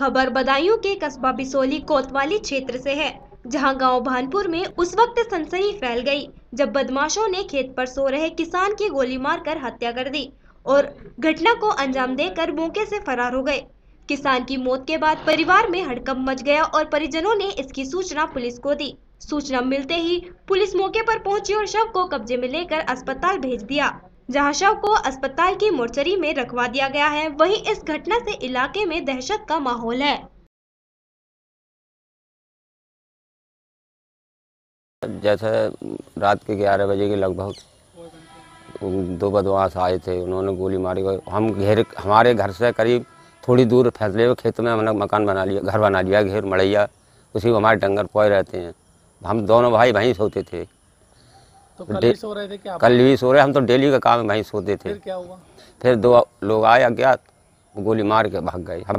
खबर बदायूं के कस्बा बिसोली कोतवाली क्षेत्र से है जहां गांव भानपुर में उस वक्त सनसनी फैल गई जब बदमाशों ने खेत पर सो रहे किसान की गोली मारकर हत्या कर दी और घटना को अंजाम देकर मौके से फरार हो गए किसान की मौत के बाद परिवार में हड़कंप मच गया और परिजनों ने इसकी सूचना पुलिस को दी सूचना मिलते ही पुलिस मौके पर पहुंची और शव को कब्जे में लेकर अस्पताल भेज दिया जहां शव को अस्पताल की मोर्चरी में रखवा दिया गया है वहीं इस घटना से इलाके में दहशत का माहौल है जैसे रात के ग्यारह बजे के लगभग दो बदमाश आए थे उन्होंने गोली मारी हम घेर हमारे घर से करीब थोड़ी दूर फैसले हुए खेत में हमने मकान बना लिया घर बना लिया घेर मड़ैया उसी में हमारे डंगर पोए रहते हैं हम दोनों भाई भाई सोते थे तो कल भी सो रहे हम तो डेली का काम भाई वहीं सोते थे फिर क्या हुआ फिर दो लोग आया गया गोली मार के भाग गए हम